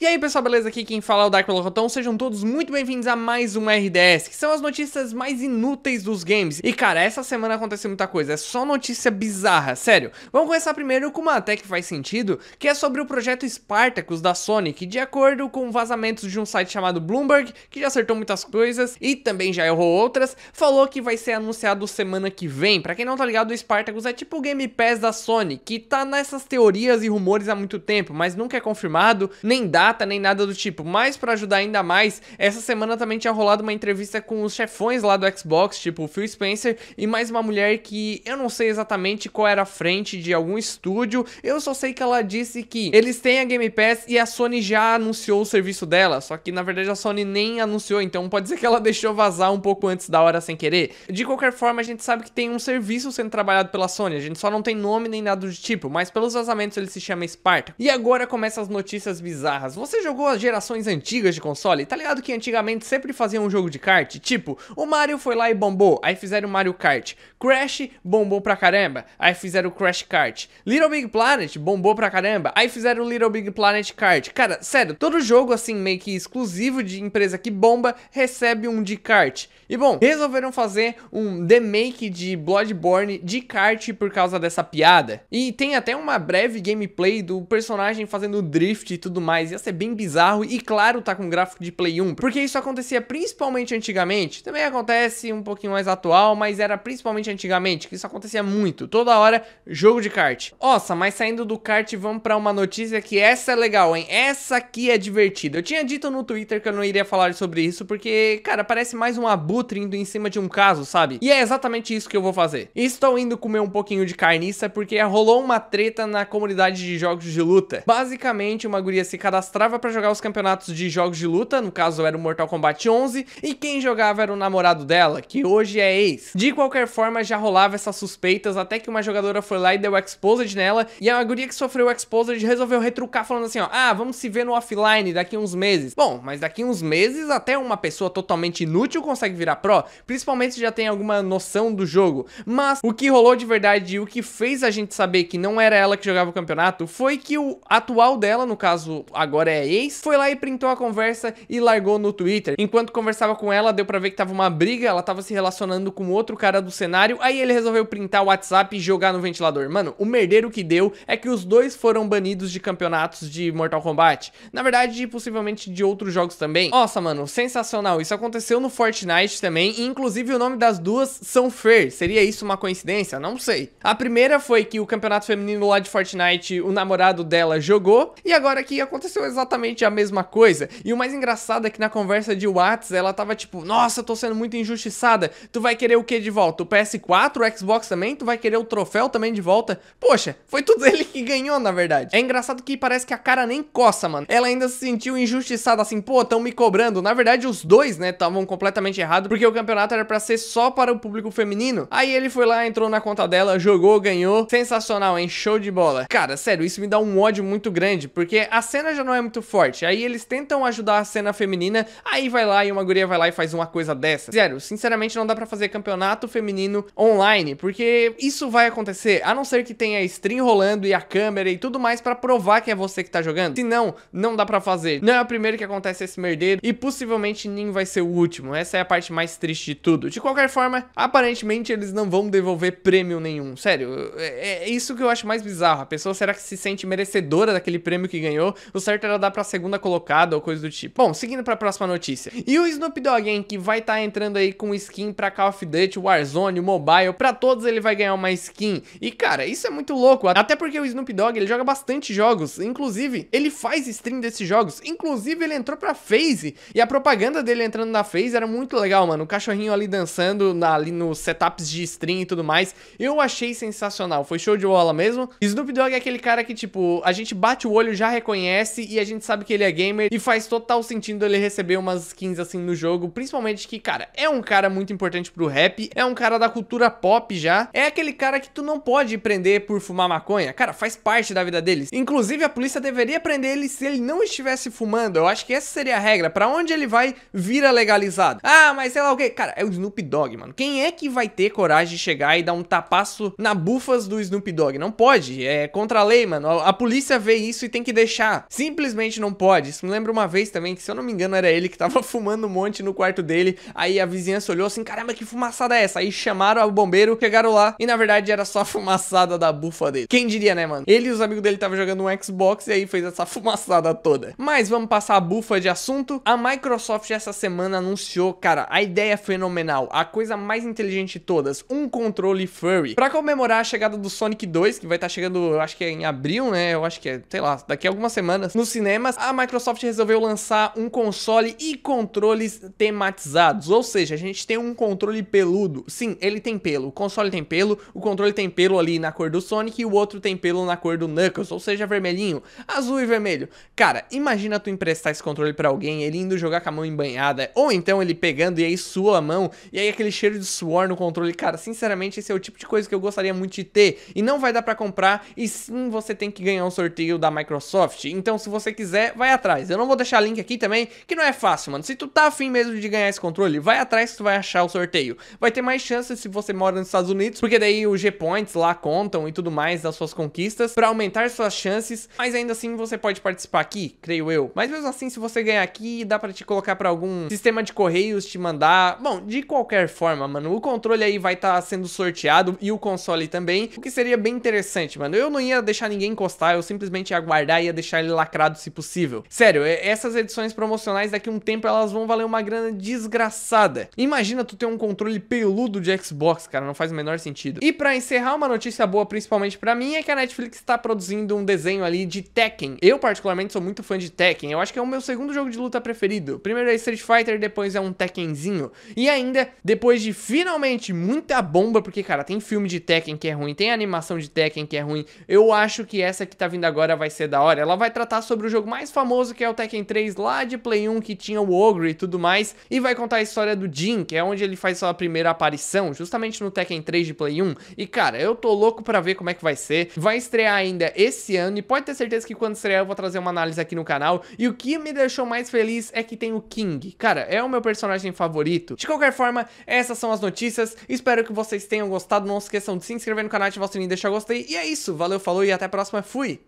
E aí pessoal, beleza? Aqui quem fala é o Dark Rotão sejam todos muito bem-vindos a mais um RDS, que são as notícias mais inúteis dos games. E cara, essa semana aconteceu muita coisa, é só notícia bizarra, sério. Vamos começar primeiro com uma até que faz sentido, que é sobre o projeto Spartacus da Sony, que de acordo com vazamentos de um site chamado Bloomberg, que já acertou muitas coisas e também já errou outras, falou que vai ser anunciado semana que vem. Pra quem não tá ligado, o Spartacus é tipo o Game Pass da Sony, que tá nessas teorias e rumores há muito tempo, mas nunca é confirmado, nem dá data nem nada do tipo, mas para ajudar ainda mais, essa semana também tinha rolado uma entrevista com os chefões lá do Xbox, tipo o Phil Spencer e mais uma mulher que eu não sei exatamente qual era a frente de algum estúdio, eu só sei que ela disse que eles têm a Game Pass e a Sony já anunciou o serviço dela, só que na verdade a Sony nem anunciou, então pode dizer que ela deixou vazar um pouco antes da hora sem querer. De qualquer forma, a gente sabe que tem um serviço sendo trabalhado pela Sony, a gente só não tem nome nem nada do tipo, mas pelos vazamentos ele se chama Sparta. E agora começam as notícias bizarras você jogou as gerações antigas de console? Tá ligado que antigamente sempre faziam um jogo de kart? Tipo, o Mario foi lá e bombou, aí fizeram o Mario Kart. Crash bombou pra caramba, aí fizeram o Crash Kart. Little Big Planet bombou pra caramba, aí fizeram o Little Big Planet Kart. Cara, sério, todo jogo assim meio que exclusivo de empresa que bomba recebe um de kart. E bom, resolveram fazer um remake de Bloodborne de kart por causa dessa piada. E tem até uma breve gameplay do personagem fazendo drift e tudo mais. E assim, é bem bizarro e, claro, tá com gráfico de Play 1, porque isso acontecia principalmente antigamente, também acontece um pouquinho mais atual, mas era principalmente antigamente, que isso acontecia muito, toda hora, jogo de kart. Nossa, mas saindo do kart, vamos pra uma notícia que essa é legal, hein? Essa aqui é divertida. Eu tinha dito no Twitter que eu não iria falar sobre isso, porque, cara, parece mais um abutre indo em cima de um caso, sabe? E é exatamente isso que eu vou fazer. Estou indo comer um pouquinho de carniça, porque rolou uma treta na comunidade de jogos de luta. Basicamente, uma guria se cadastrou cadastrava para jogar os campeonatos de jogos de luta, no caso era o Mortal Kombat 11, e quem jogava era o namorado dela, que hoje é ex. De qualquer forma, já rolava essas suspeitas até que uma jogadora foi lá e deu exposed nela, e a guria que sofreu exposed resolveu retrucar falando assim, ó, ah, vamos se ver no offline daqui uns meses. Bom, mas daqui uns meses até uma pessoa totalmente inútil consegue virar pro, principalmente se já tem alguma noção do jogo. Mas o que rolou de verdade e o que fez a gente saber que não era ela que jogava o campeonato foi que o atual dela, no caso agora é ex, foi lá e printou a conversa e largou no Twitter. Enquanto conversava com ela, deu pra ver que tava uma briga, ela tava se relacionando com outro cara do cenário, aí ele resolveu printar o WhatsApp e jogar no ventilador. Mano, o merdeiro que deu é que os dois foram banidos de campeonatos de Mortal Kombat. Na verdade, possivelmente de outros jogos também. Nossa, mano, sensacional. Isso aconteceu no Fortnite também, e inclusive o nome das duas são Fer. Seria isso uma coincidência? Não sei. A primeira foi que o campeonato feminino lá de Fortnite, o namorado dela jogou, e agora que aconteceu exatamente a mesma coisa. E o mais engraçado é que na conversa de Watts ela tava tipo, nossa, eu tô sendo muito injustiçada. Tu vai querer o que de volta? O PS4, o Xbox também? Tu vai querer o troféu também de volta? Poxa, foi tudo ele que ganhou, na verdade. É engraçado que parece que a cara nem coça, mano. Ela ainda se sentiu injustiçada, assim, pô, tão me cobrando. Na verdade, os dois, né, estavam completamente errados, porque o campeonato era pra ser só para o público feminino. Aí ele foi lá, entrou na conta dela, jogou, ganhou. Sensacional, hein? Show de bola. Cara, sério, isso me dá um ódio muito grande, porque a cena já não é muito forte. Aí eles tentam ajudar a cena feminina, aí vai lá e uma guria vai lá e faz uma coisa dessa. Sério, sinceramente não dá pra fazer campeonato feminino online, porque isso vai acontecer, a não ser que tenha stream rolando e a câmera e tudo mais pra provar que é você que tá jogando. Se não, não dá pra fazer. Não é o primeiro que acontece esse merdeiro e possivelmente nem vai ser o último. Essa é a parte mais triste de tudo. De qualquer forma, aparentemente eles não vão devolver prêmio nenhum. Sério, é, é isso que eu acho mais bizarro. A pessoa será que se sente merecedora daquele prêmio que ganhou? O certo é ela dá pra segunda colocada ou coisa do tipo. Bom, seguindo pra próxima notícia. E o Snoop Dogg, hein, que vai estar tá entrando aí com skin pra Call of Duty, Warzone, Mobile, pra todos ele vai ganhar uma skin. E cara, isso é muito louco, até porque o Snoop Dogg, ele joga bastante jogos, inclusive ele faz stream desses jogos, inclusive ele entrou pra FaZe, e a propaganda dele entrando na FaZe era muito legal, mano, o cachorrinho ali dançando, na, ali nos setups de stream e tudo mais, eu achei sensacional, foi show de bola mesmo. Snoop Dogg é aquele cara que, tipo, a gente bate o olho, já reconhece, e a gente sabe que ele é gamer e faz total sentido ele receber umas skins assim no jogo, principalmente que, cara, é um cara muito importante pro rap, é um cara da cultura pop já, é aquele cara que tu não pode prender por fumar maconha, cara, faz parte da vida deles. Inclusive, a polícia deveria prender ele se ele não estivesse fumando, eu acho que essa seria a regra, pra onde ele vai, vira legalizado. Ah, mas sei lá o que, cara, é o Snoop Dogg, mano, quem é que vai ter coragem de chegar e dar um tapaço na bufas do Snoop Dogg? Não pode, é contra a lei, mano, a polícia vê isso e tem que deixar. Simples Simplesmente não pode. Isso me lembra uma vez também que, se eu não me engano, era ele que tava fumando um monte no quarto dele. Aí a vizinhança olhou assim: caramba, que fumaçada é essa? Aí chamaram o bombeiro, chegaram lá e na verdade era só a fumaçada da bufa dele. Quem diria, né, mano? Ele e os amigos dele estavam jogando um Xbox e aí fez essa fumaçada toda. Mas vamos passar a bufa de assunto. A Microsoft essa semana anunciou, cara, a ideia é fenomenal, a coisa mais inteligente de todas, um controle furry. Para comemorar a chegada do Sonic 2, que vai estar tá chegando, eu acho que é em abril, né? Eu acho que é, sei lá, daqui a algumas semanas, nos cinemas, a Microsoft resolveu lançar um console e controles tematizados. Ou seja, a gente tem um controle peludo. Sim, ele tem pelo. O console tem pelo, o controle tem pelo ali na cor do Sonic e o outro tem pelo na cor do Knuckles, ou seja, vermelhinho, azul e vermelho. Cara, imagina tu emprestar esse controle para alguém, ele indo jogar com a mão embanhada, ou então ele pegando e aí sua mão, e aí aquele cheiro de suor no controle. Cara, sinceramente, esse é o tipo de coisa que eu gostaria muito de ter e não vai dar para comprar, e sim, você tem que ganhar um sorteio da Microsoft. Então, se você você quiser, vai atrás. Eu não vou deixar link aqui também, que não é fácil, mano. Se tu tá afim mesmo de ganhar esse controle, vai atrás que tu vai achar o sorteio. Vai ter mais chances se você mora nos Estados Unidos, porque daí os G-Points lá contam e tudo mais das suas conquistas pra aumentar suas chances, mas ainda assim você pode participar aqui, creio eu. Mas mesmo assim, se você ganhar aqui, dá pra te colocar pra algum sistema de correios, te mandar... Bom, de qualquer forma, mano, o controle aí vai estar tá sendo sorteado e o console também, o que seria bem interessante, mano. Eu não ia deixar ninguém encostar, eu simplesmente ia guardar e ia deixar ele lacrado se possível. Sério, é, essas edições promocionais daqui a um tempo elas vão valer uma grana desgraçada. Imagina tu ter um controle peludo de Xbox, cara, não faz o menor sentido. E para encerrar, uma notícia boa principalmente para mim é que a Netflix está produzindo um desenho ali de Tekken. Eu particularmente sou muito fã de Tekken, eu acho que é o meu segundo jogo de luta preferido. Primeiro é Street Fighter, depois é um Tekkenzinho. E ainda, depois de finalmente muita bomba, porque cara, tem filme de Tekken que é ruim, tem animação de Tekken que é ruim, eu acho que essa que tá vindo agora vai ser da hora. Ela vai tratar sobre sobre o jogo mais famoso que é o Tekken 3 lá de Play 1 que tinha o Ogre e tudo mais, e vai contar a história do Jin, que é onde ele faz sua primeira aparição, justamente no Tekken 3 de Play 1. E cara, eu tô louco para ver como é que vai ser. Vai estrear ainda esse ano e pode ter certeza que quando estrear eu vou trazer uma análise aqui no canal. E o que me deixou mais feliz é que tem o King. Cara, é o meu personagem favorito. De qualquer forma, essas são as notícias. Espero que vocês tenham gostado. Não se esqueçam de se inscrever no canal, ativar o sininho, deixar o gostei. E é isso. Valeu, falou e até a próxima. Fui!